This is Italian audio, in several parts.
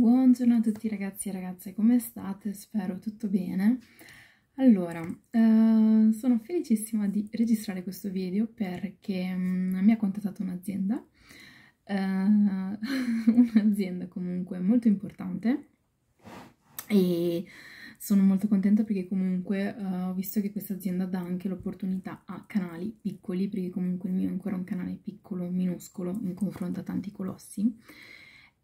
Buongiorno a tutti ragazzi e ragazze, come state? Spero tutto bene. Allora, eh, sono felicissima di registrare questo video perché mh, mm, mi ha contattato un'azienda, eh, un'azienda comunque molto importante e sono molto contenta perché comunque eh, ho visto che questa azienda dà anche l'opportunità a canali piccoli perché comunque il mio è ancora un canale piccolo, minuscolo in confronto a tanti colossi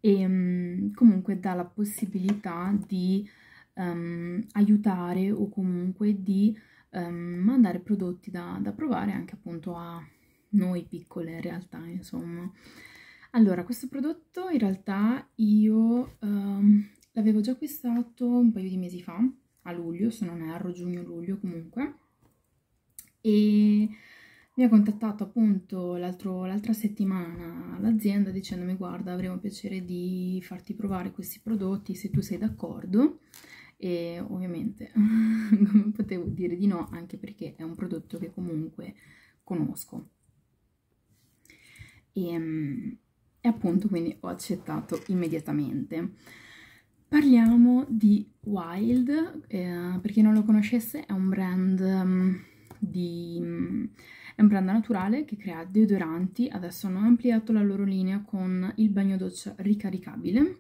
e um, comunque dà la possibilità di um, aiutare o comunque di um, mandare prodotti da, da provare anche appunto a noi piccole in realtà insomma. Allora, questo prodotto in realtà io ehm, l'avevo già acquistato un paio di mesi fa, a luglio, se non erro, giugno-luglio comunque, e mi ha contattato appunto l'altra settimana l'azienda dicendomi guarda avremo piacere di farti provare questi prodotti se tu sei d'accordo e ovviamente non potevo dire di no anche perché è un prodotto che comunque conosco e, ehm, e appunto quindi ho accettato immediatamente parliamo di Wild eh, per chi non lo conoscesse è un brand um, di um, è un brand naturale che crea deodoranti, adesso hanno ampliato la loro linea con il bagno doccia ricaricabile.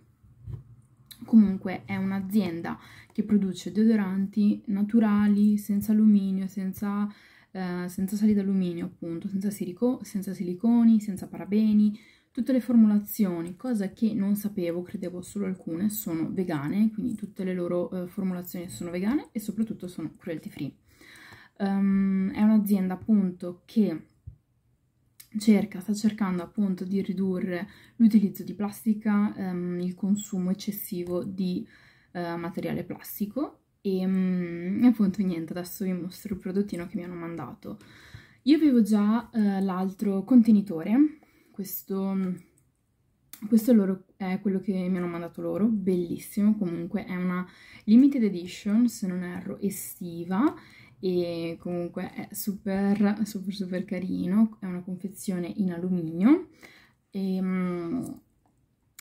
Comunque è un'azienda che produce deodoranti naturali, senza alluminio, senza, eh, senza sali d'alluminio appunto, senza, silico, senza siliconi, senza parabeni, Tutte le formulazioni, cosa che non sapevo, credevo solo alcune, sono vegane, quindi tutte le loro eh, formulazioni sono vegane e soprattutto sono cruelty free um, è un'azienda appunto che cerca, sta cercando appunto di ridurre l'utilizzo di plastica, um, il consumo eccessivo di uh, materiale plastico e um, appunto niente, adesso vi mostro il prodottino che mi hanno mandato. Io avevo già uh, l'altro contenitore, questo, questo loro, è quello che mi hanno mandato loro, bellissimo, comunque è una limited edition, se non erro, estiva, e comunque è super super super carino, è una confezione in alluminio e, ehm,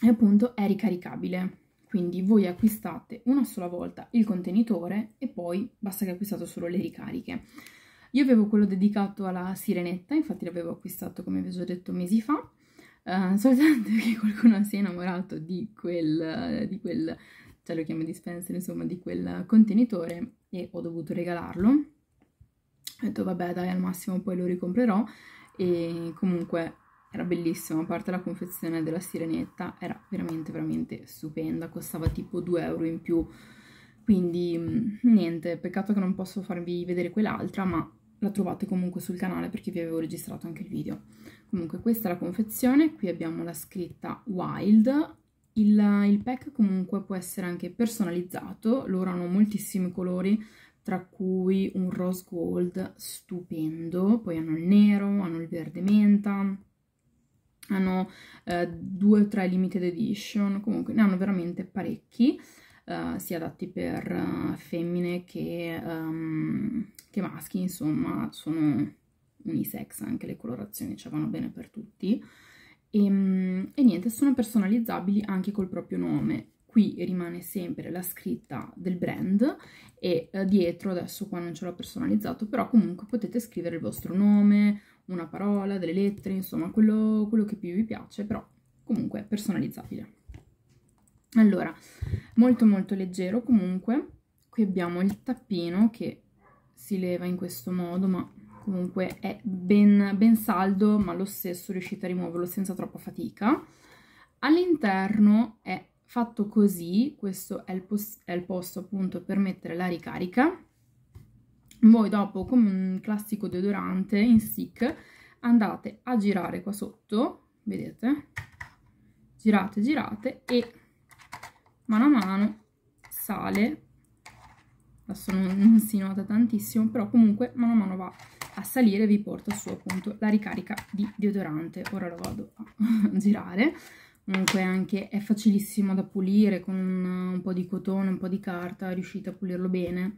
e appunto è ricaricabile, quindi voi acquistate una sola volta il contenitore e poi basta che acquistate solo le ricariche. Io avevo quello dedicato alla sirenetta, infatti l'avevo acquistato come vi ho detto mesi fa, Uh, soltanto che qualcuno si è innamorato di quel, di quel, cioè lo chiamo dispenser, insomma, di quel contenitore e ho dovuto regalarlo ho detto vabbè dai al massimo poi lo ricomprerò e comunque era bellissimo, a parte la confezione della sirenetta era veramente veramente stupenda, costava tipo 2 euro in più, quindi mm, niente, peccato che non posso farvi vedere quell'altra, ma la trovate comunque sul canale perché vi avevo registrato anche il video. Comunque questa è la confezione, qui abbiamo la scritta Wild, il, il pack comunque può essere anche personalizzato, loro hanno moltissimi colori, tra cui un rose gold stupendo, poi hanno il nero, hanno il verde menta, hanno eh, due o tre limited edition, comunque ne hanno veramente parecchi, eh, sia adatti per uh, femmine che, um, che, maschi, insomma sono unisex anche le colorazioni, cioè vanno bene per tutti. E, ehm, e niente, sono personalizzabili anche col proprio nome qui rimane sempre la scritta del brand e eh, dietro, adesso qua non ce l'ho personalizzato, però comunque potete scrivere il vostro nome, una parola, delle lettere, insomma quello, quello che più vi piace, però comunque personalizzabile. Allora, molto molto leggero comunque, qui abbiamo il tappino che si leva in questo modo, ma comunque è ben, ben saldo, ma lo stesso riuscite a rimuoverlo senza troppa fatica. All'interno è Fatto così, questo è il, è il posto appunto per mettere la ricarica. Voi dopo, come un classico deodorante in stick, andate a girare qua sotto, vedete? Girate, girate e mano a mano sale adesso non, non, si nota tantissimo però comunque mano a mano va a salire e vi porta su appunto la ricarica di deodorante ora lo vado a girare comunque anche è facilissimo da pulire con un, un po' di cotone, un po' di carta, riuscite a pulirlo bene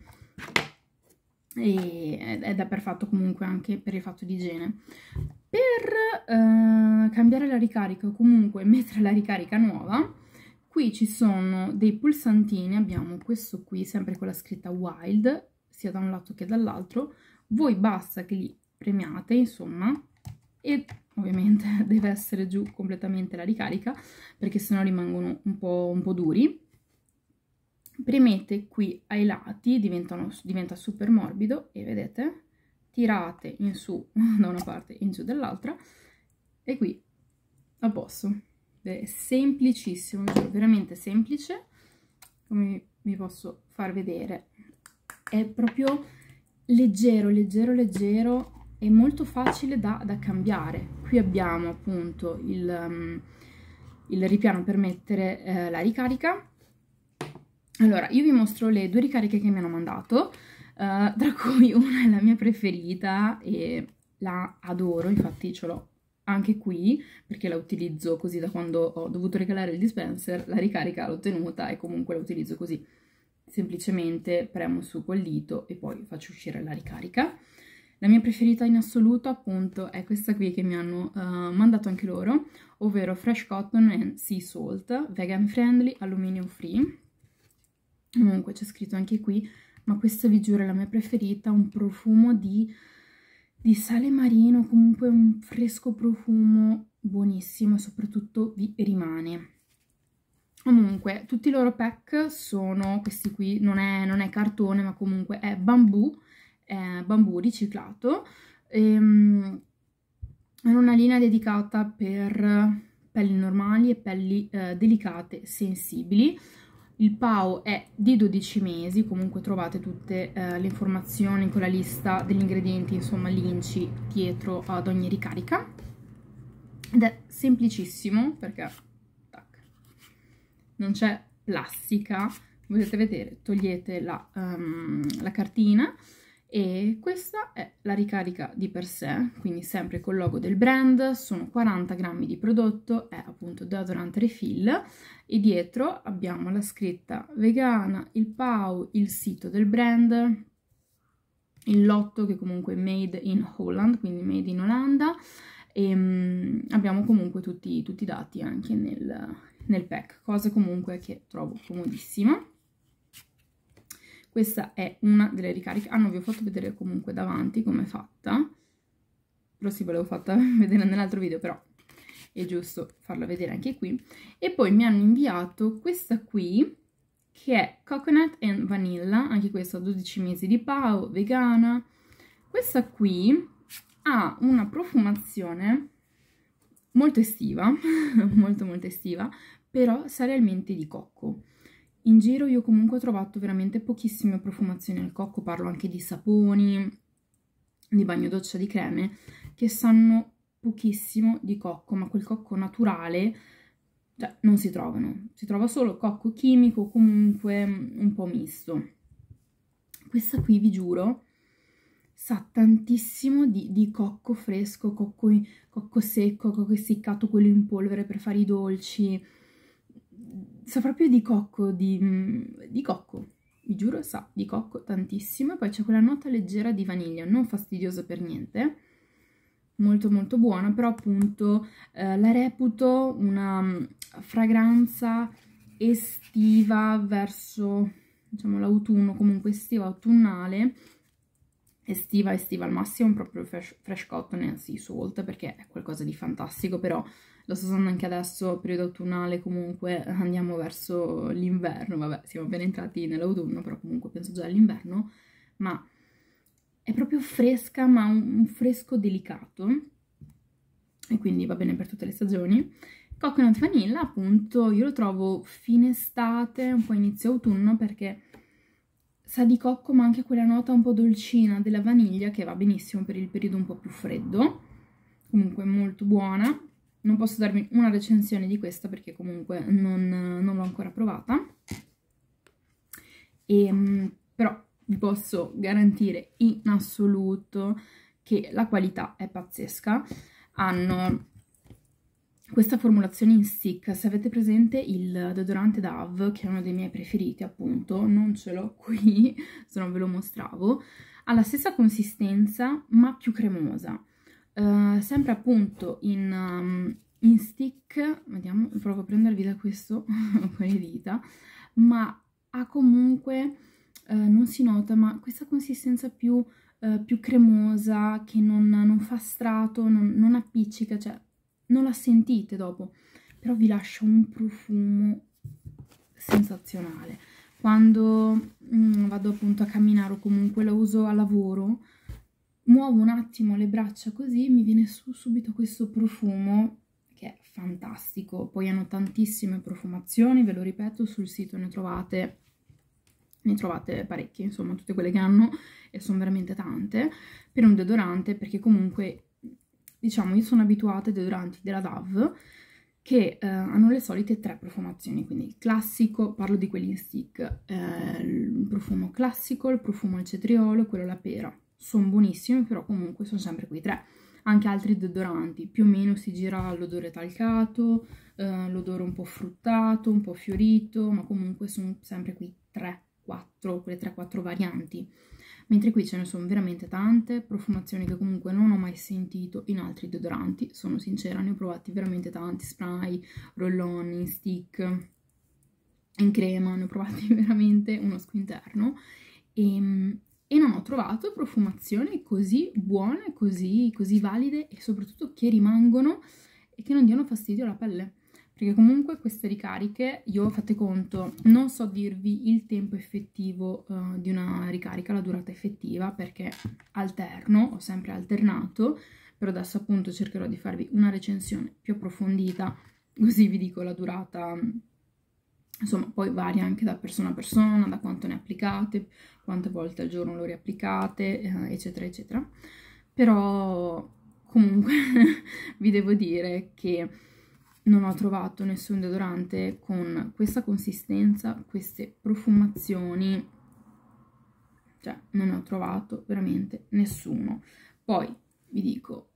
e ed è perfetto comunque anche per il fatto di igiene per eh, cambiare la ricarica o comunque mettere la ricarica nuova qui ci sono dei pulsantini abbiamo questo qui sempre con la scritta wild sia da un lato che dall'altro voi basta che li premiate insomma e ovviamente deve essere giù completamente la ricarica perché sennò rimangono un po', un po duri premete qui ai lati diventa super morbido e vedete tirate in su da una parte in giù dall'altra e qui a posto è semplicissimo veramente semplice come vi posso far vedere è proprio leggero leggero leggero è molto facile da, da cambiare. Qui abbiamo appunto il, um, il ripiano per mettere eh, la ricarica. Allora, io vi mostro le due ricariche che mi hanno mandato, eh, tra cui una è la mia preferita e la adoro, infatti ce l'ho anche qui perché la utilizzo così da quando ho dovuto regalare il dispenser, la ricarica l'ho tenuta e comunque la utilizzo così. Semplicemente premo su col dito e poi faccio uscire la ricarica. La mia preferita in assoluto appunto è questa qui che mi hanno uh, mandato anche loro, ovvero Fresh Cotton and Sea Salt, vegan friendly, aluminium free. Comunque c'è scritto anche qui, ma questa vi giuro è la mia preferita, un profumo di, di sale marino, comunque un fresco profumo buonissimo e soprattutto vi rimane. Comunque, tutti i loro pack sono questi qui, non è, non è cartone ma comunque è bambù, eh, bambù riciclato. Ehm, era una linea dedicata per pelli normali e pelli eh, delicate, sensibili. Il PAO è di 12 mesi, comunque trovate tutte eh, le informazioni con la lista degli ingredienti, insomma l'inci dietro ad ogni ricarica. Ed è semplicissimo perché tac, non c'è plastica, potete vedere, togliete la, um, la cartina, e questa è la ricarica di per sé, quindi sempre col logo del brand, sono 40 grammi di prodotto, è appunto deodorante refill e dietro abbiamo la scritta vegana, il PAU, il sito del brand, il lotto che comunque è made in Holland, quindi made in Olanda e mm, abbiamo comunque tutti, tutti, i dati anche nel, nel pack, cosa comunque che trovo comodissima. Questa è una delle ricariche. Ah, non vi ho fatto vedere comunque davanti come è fatta. Però sì, ve l'avevo fatta vedere nell'altro video, però è giusto farla vedere anche qui. E poi mi hanno inviato questa qui, che è Coconut and Vanilla, anche questa 12 mesi di pao vegana. Questa qui ha una profumazione molto estiva, molto molto estiva, però sa realmente di cocco. In giro io comunque ho trovato veramente pochissime profumazioni al cocco, parlo anche di saponi, di bagno doccia, di creme, che sanno pochissimo di cocco, ma quel cocco naturale cioè, non si trovano. Si trova solo cocco chimico, comunque un po' misto. Questa qui, vi giuro, sa tantissimo di, di cocco fresco, cocco, cocco secco, cocco essiccato, quello in polvere per fare i dolci, sa proprio di cocco, di, mm, di cocco, vi giuro sa di cocco tantissimo, poi c'è quella nota leggera di vaniglia, non fastidiosa per niente, molto molto buona, però appunto eh, la reputo una mm, fragranza estiva verso diciamo l'autunno, comunque estiva autunnale, estiva estiva al massimo, proprio fresh, fresh cotton e sea salt perché è qualcosa di fantastico, però lo sto usando anche adesso, periodo autunnale comunque, andiamo verso l'inverno, vabbè siamo appena entrati nell'autunno, però comunque penso già all'inverno, ma è proprio fresca, ma un, un fresco delicato, e quindi va bene per tutte le stagioni. Coconut vanilla appunto io lo trovo fine estate, un po' inizio autunno perché sa di cocco ma anche quella nota un po' dolcina della vaniglia che va benissimo per il periodo un po' più freddo, comunque molto buona non posso darvi una recensione di questa perché comunque non, non l'ho ancora provata e, ehm, però vi posso garantire in assoluto che la qualità è pazzesca hanno questa formulazione in stick, se avete presente il deodorante DAV, che è uno dei miei preferiti appunto, non ce l'ho qui, se non ve lo mostravo, ha la stessa consistenza ma più cremosa. Eh, sempre appunto in, um, in stick, vediamo, provo a prendervi da questo con le dita, ma ha comunque, uh, non si nota, ma questa consistenza più, uh, più cremosa, che non, non fa strato, non, non appiccica, cioè non la sentite dopo, però vi lascia un profumo sensazionale. Quando mh, mm, vado appunto a camminare o comunque la uso a lavoro, muovo un attimo le braccia così mi viene su subito questo profumo che è fantastico poi hanno tantissime profumazioni ve lo ripeto sul sito ne trovate ne trovate parecchie insomma tutte quelle che hanno e sono veramente tante per un deodorante perché comunque diciamo io sono abituata ai deodoranti della Dove che eh, hanno le solite tre profumazioni, quindi il classico, parlo di quelli in stick, eh, il profumo classico, il profumo al cetriolo e quello alla pera sono buonissimi, però comunque sono sempre quei tre. Anche altri deodoranti, più o meno si gira l'odore talcato, eh, l'odore un po' fruttato, un po' fiorito, ma comunque sono sempre qui 3-4, quelle 3-4 varianti. Mentre qui ce ne sono veramente tante, profumazioni che comunque non ho mai sentito in altri deodoranti, sono sincera, ne ho provati veramente tanti, spray, roll-on, in stick, in crema, ne ho provati veramente uno squinterno e ehm, e non ho trovato profumazioni così buone, così, così valide e soprattutto che rimangono e che non diano fastidio alla pelle perché comunque queste ricariche io fate conto non so dirvi il tempo effettivo uh, di una ricarica la durata effettiva perché alterno ho sempre alternato però adesso appunto cercherò di farvi una recensione più approfondita così vi dico la durata Insomma, poi varia anche da persona a persona, da quanto ne applicate, quante volte al giorno lo riapplicate, eh, eccetera, eccetera. Però comunque vi devo dire che non ho trovato nessun deodorante con questa consistenza, queste profumazioni, cioè non ho trovato veramente nessuno. Poi vi dico,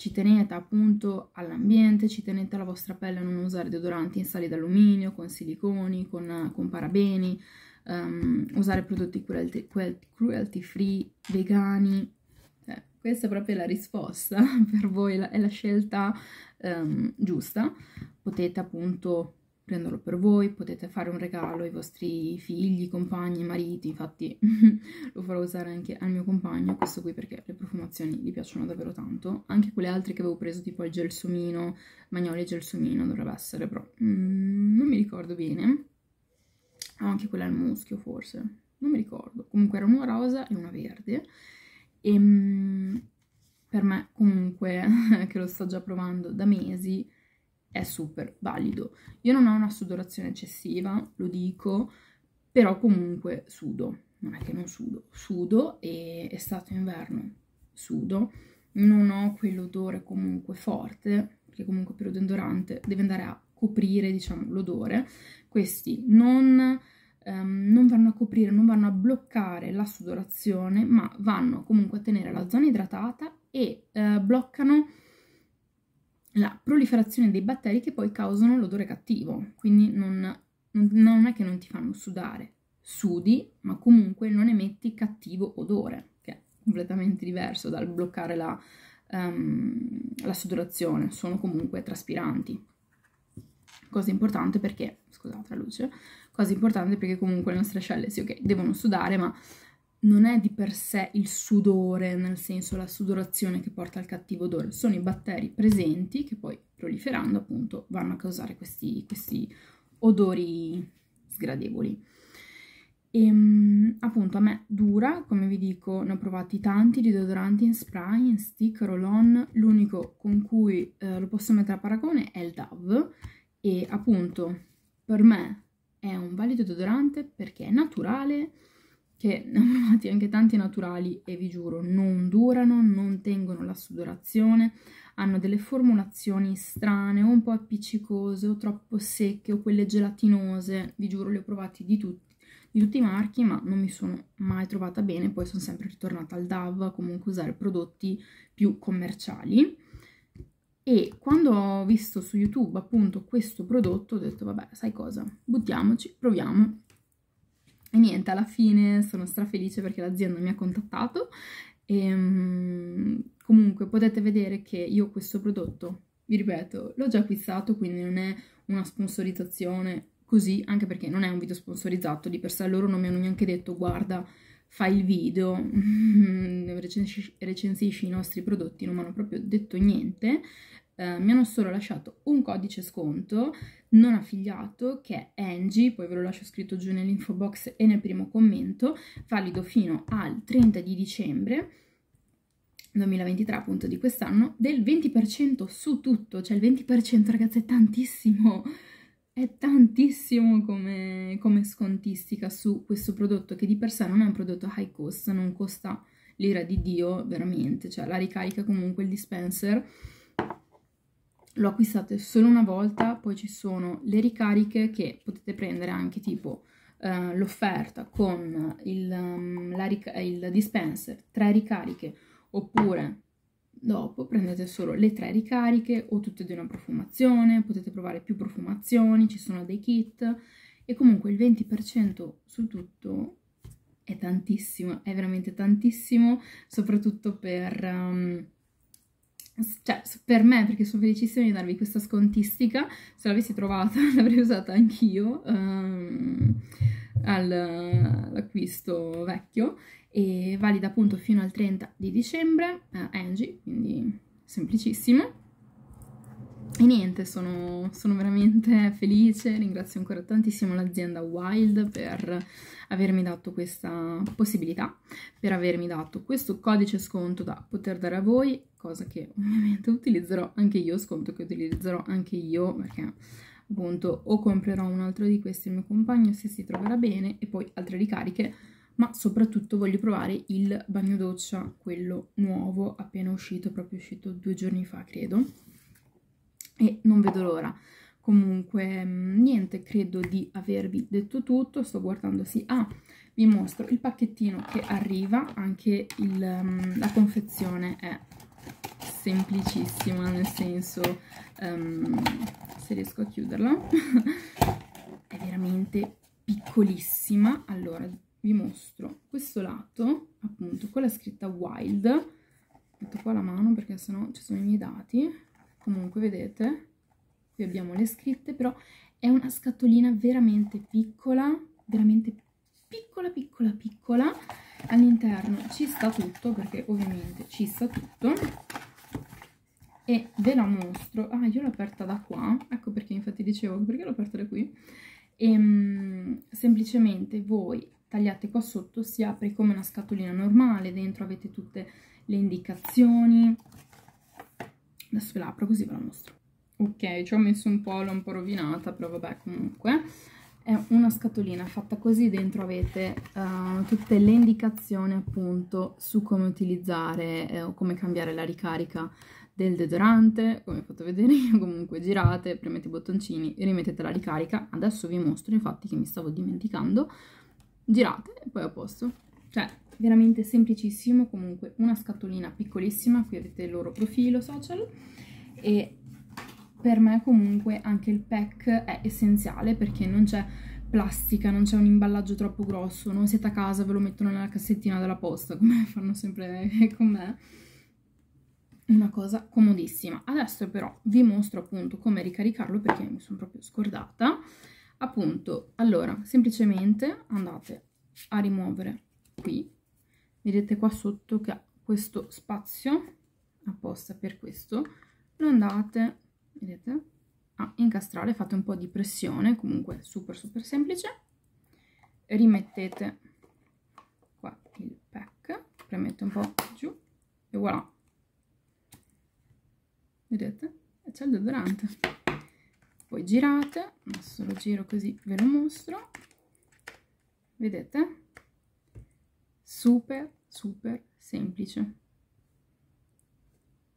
ci tenete appunto all'ambiente, ci tenete alla vostra pelle a non usare deodoranti in sali d'alluminio, con siliconi, con, con parabeni, um, usare prodotti cruelty, free, vegani, eh, questa è proprio la risposta per voi, la, è la scelta um, giusta, potete appunto prendolo per voi, potete fare un regalo ai vostri figli, compagni, mariti, infatti lo farò usare anche al mio compagno, questo qui perché le profumazioni gli piacciono davvero tanto, anche quelle altre che avevo preso tipo il gelsomino, magnolia e gelsomino dovrebbe essere, però mm, non mi ricordo bene, ah, anche quella al muschio forse, non mi ricordo, comunque era una rosa e una verde, e mm, per me comunque, che lo sto già provando da mesi, è super valido. Io non ho una sudorazione eccessiva, lo dico, però comunque sudo. Non è che non sudo, sudo e è stato inverno, sudo. Non ho quell'odore comunque forte, perché comunque periodo endurante deve andare a coprire, diciamo, l'odore. Questi non... Um, non vanno a coprire, non vanno a bloccare la sudorazione, ma vanno comunque a tenere la zona idratata e uh, bloccano la proliferazione dei batteri che poi causano l'odore cattivo, quindi non, non è che non ti fanno sudare, sudi, ma comunque non emetti cattivo odore, che è completamente diverso dal bloccare la, um, la sudorazione, sono comunque traspiranti. Cosa importante perché, scusate la luce, cosa importante perché comunque le nostre ascelle, sì ok, devono sudare, ma non è di per sé il sudore, nel senso la sudorazione che porta al cattivo odore, sono i batteri presenti che poi proliferando appunto vanno a causare questi, questi odori sgradevoli. E ehm, appunto a me dura, come vi dico, ne ho provati tanti di deodoranti in spray, in stick, roll-on, l'unico con cui eh, lo posso mettere a paragone è il DAV e appunto per me è un valido deodorante perché è naturale, che ne ho provati anche tanti naturali e vi giuro non durano, non tengono la sudorazione, hanno delle formulazioni strane o un po' appiccicose o troppo secche o quelle gelatinose, vi giuro le ho provate di tutti di tutti i marchi, ma non mi sono mai trovata bene, poi sono sempre ritornata al DAV a comunque usare prodotti più commerciali. E quando ho visto su YouTube appunto questo prodotto ho detto vabbè sai cosa, buttiamoci, proviamo e niente, alla fine sono strafelice perché l'azienda mi ha contattato e ehm, comunque potete vedere che io questo prodotto, vi ripeto, l'ho già acquistato quindi non è una sponsorizzazione così, anche perché non è un video sponsorizzato, di per sé loro non mi hanno neanche detto guarda fai il video, recensisci, recensisci i nostri prodotti, non mi hanno proprio detto niente, eh, mi hanno solo lasciato un codice sconto non affiliato che è Angie, poi ve lo lascio scritto giù nell'info box e nel primo commento, valido fino al 30 di dicembre 2023 appunto di quest'anno, del 20% su tutto, cioè il 20% ragazzi è tantissimo, è tantissimo come, come scontistica su questo prodotto che di per sé non è un prodotto high cost, non costa l'ira di Dio veramente, cioè la ricarica comunque il dispenser lo acquistate solo una volta, poi ci sono le ricariche che potete prendere anche tipo eh, l'offerta con il, um, il dispenser, tre ricariche, oppure dopo prendete solo le tre ricariche o tutte di una profumazione, potete provare più profumazioni, ci sono dei kit e comunque il 20% su tutto è tantissimo, è veramente tantissimo, soprattutto per... Um, cioè, per me, perché sono felicissima di darvi questa scontistica, se l'avessi trovata l'avrei usata anch'io um, all'acquisto vecchio e valida appunto fino al 30 di dicembre, uh, Angie, quindi semplicissimo. E niente, sono, sono veramente felice, ringrazio ancora tantissimo l'azienda Wild per avermi dato questa possibilità, per avermi dato questo codice sconto da poter dare a voi cosa che ovviamente utilizzerò anche io, sconto che utilizzerò anche io perché appunto o comprerò un altro di questi al mio compagno se si troverà bene e poi altre ricariche ma soprattutto voglio provare il bagno doccia, quello nuovo appena uscito, proprio uscito due giorni fa credo e non vedo l'ora comunque mm, niente, credo di avervi detto tutto, sto guardando sì, ah vi mostro il pacchettino che arriva, anche il, mm, la confezione è semplicissima, nel senso, um, se riesco a chiuderla, è veramente piccolissima. Allora, vi mostro questo lato, appunto, con la scritta Wild, metto qua la mano perché sennò ci sono i miei dati, comunque vedete, qui abbiamo le scritte, però è una scatolina veramente piccola, veramente piccola, piccola, piccola, all'interno ci sta tutto perché ovviamente ci sta tutto e ve la mostro. Ah, io l'ho aperta da qua, ecco perché infatti dicevo perché l'ho aperta da qui. E, ehm, mh, semplicemente voi tagliate qua sotto, si apre come una scatolina normale, dentro avete tutte le indicazioni. Adesso ve la apro così ve la mostro. Ok, ci ho messo un po', l'ho un po' rovinata, però vabbè comunque. È una scatolina fatta così, dentro avete uh, tutte le indicazioni appunto su come utilizzare eh, o come cambiare la ricarica del deodorante, come ho fatto vedere io, comunque girate, premete i bottoncini e rimettete la ricarica. Adesso vi mostro infatti che mi stavo dimenticando. Girate e poi a posto. Cioè, veramente semplicissimo, comunque una scatolina piccolissima, qui avete il loro profilo social e per me comunque anche il pack è essenziale perché non c'è plastica, non c'è un imballaggio troppo grosso, non siete a casa, ve lo mettono nella cassettina della posta come fanno sempre con me una cosa comodissima. Adesso però vi mostro appunto come ricaricarlo perché mi sono proprio scordata. Appunto, allora, semplicemente andate a rimuovere qui. Vedete qua sotto che ha questo spazio apposta per questo. Lo andate, vedete, a incastrare, fate un po' di pressione, comunque super super semplice. Rimettete qua il pack, premete un po' giù e voilà, vedete? c'è il deodorante. Poi girate, adesso lo giro così ve lo mostro. Vedete? Super, super semplice.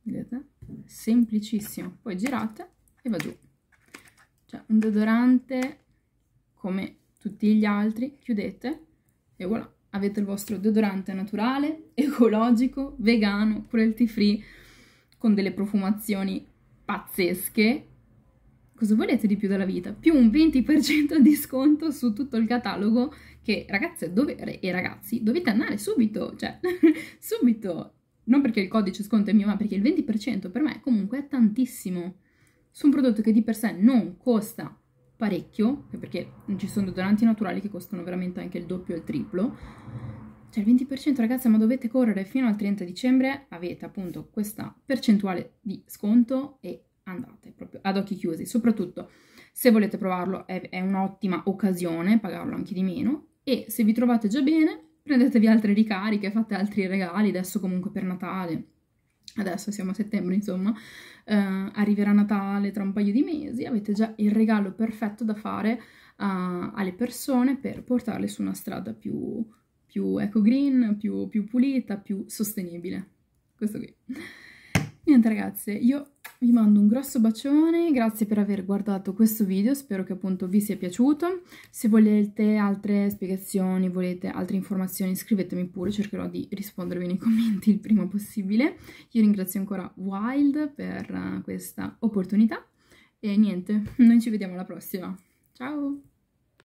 Vedete? Semplicissimo. Poi girate e va giù. Cioè un deodorante come tutti gli altri, chiudete e voilà avete il vostro deodorante naturale, ecologico, vegano, cruelty free, con delle profumazioni pazzesche. Cosa volete di più dalla vita? Più un 20% di sconto su tutto il catalogo che ragazze è dovere e ragazzi dovete andare subito, cioè subito. Non perché il codice sconto è mio, ma perché il 20% per me comunque è tantissimo. Su un prodotto che di per sé non costa parecchio, perché ci sono deodoranti naturali che costano veramente anche il doppio e il triplo, cioè il 20% ragazzi, ma dovete correre fino al 30 dicembre, avete appunto questa percentuale di sconto e andate proprio ad occhi chiusi. Soprattutto se volete provarlo è, è un'ottima occasione pagarlo anche di meno e se vi trovate già bene prendetevi altre ricariche, fate altri regali, adesso comunque per Natale adesso siamo a settembre insomma, uh, arriverà Natale tra un paio di mesi, avete già il regalo perfetto da fare uh, alle persone per portarle su una strada più, più eco-green, più, più pulita, più sostenibile. Questo qui. Niente ragazze, io vi mando un grosso bacione, grazie per aver guardato questo video, spero che appunto vi sia piaciuto. Se volete altre spiegazioni, volete altre informazioni, scrivetemi pure, cercherò di rispondervi nei commenti il prima possibile. Io ringrazio ancora Wild per questa opportunità e niente, noi ci vediamo alla prossima. Ciao!